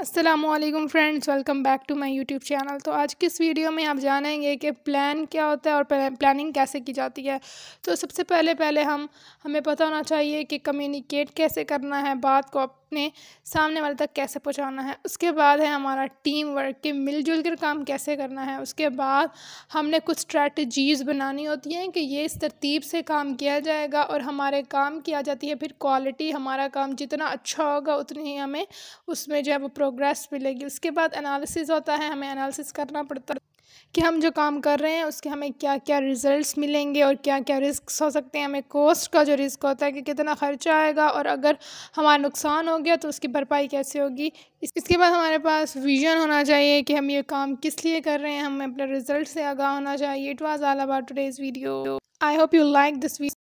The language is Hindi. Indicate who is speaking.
Speaker 1: Aslam friends welcome back to my YouTube channel तो आज की इस वीडियो में आप जानेंगे कि प्लान क्या होता है और प्लानिंग कैसे की जाती है तो सबसे पहले पहले हम हमें पता होना चाहिए कि कम्युनिकेट कैसे करना है बात को अपने सामने वाले तक कैसे पहुंचाना है उसके बाद है हमारा टीम वर्क के मिलजुल कर काम कैसे करना है उसके बाद हमने कुछ स्ट्रैटीज़ बनानी होती हैं कि ये इस तरतीब से काम किया जाएगा और हमारे काम की आ जाती है फिर क्वालिटी हमारा काम जितना अच्छा होगा उतनी ही हमें उसमें जो है वो प्रोग्रेस मिलेगी उसके बाद एनालिसिस होता है हमें एनालिसिस करना पड़ता है कि हम जो काम कर रहे हैं उसके हमें क्या क्या रिज़ल्ट्स मिलेंगे और क्या क्या रिस्क हो सकते हैं हमें कॉस्ट का जो रिस्क होता है कि कितना खर्चा आएगा और अगर हमारा नुकसान हो गया तो उसकी भरपाई कैसे होगी इसके बाद हमारे पास विजन होना चाहिए कि हम ये काम किस लिए कर रहे हैं हमें अपने रिजल्ट से आगाह होना चाहिए it was all about today's video I hope you like this video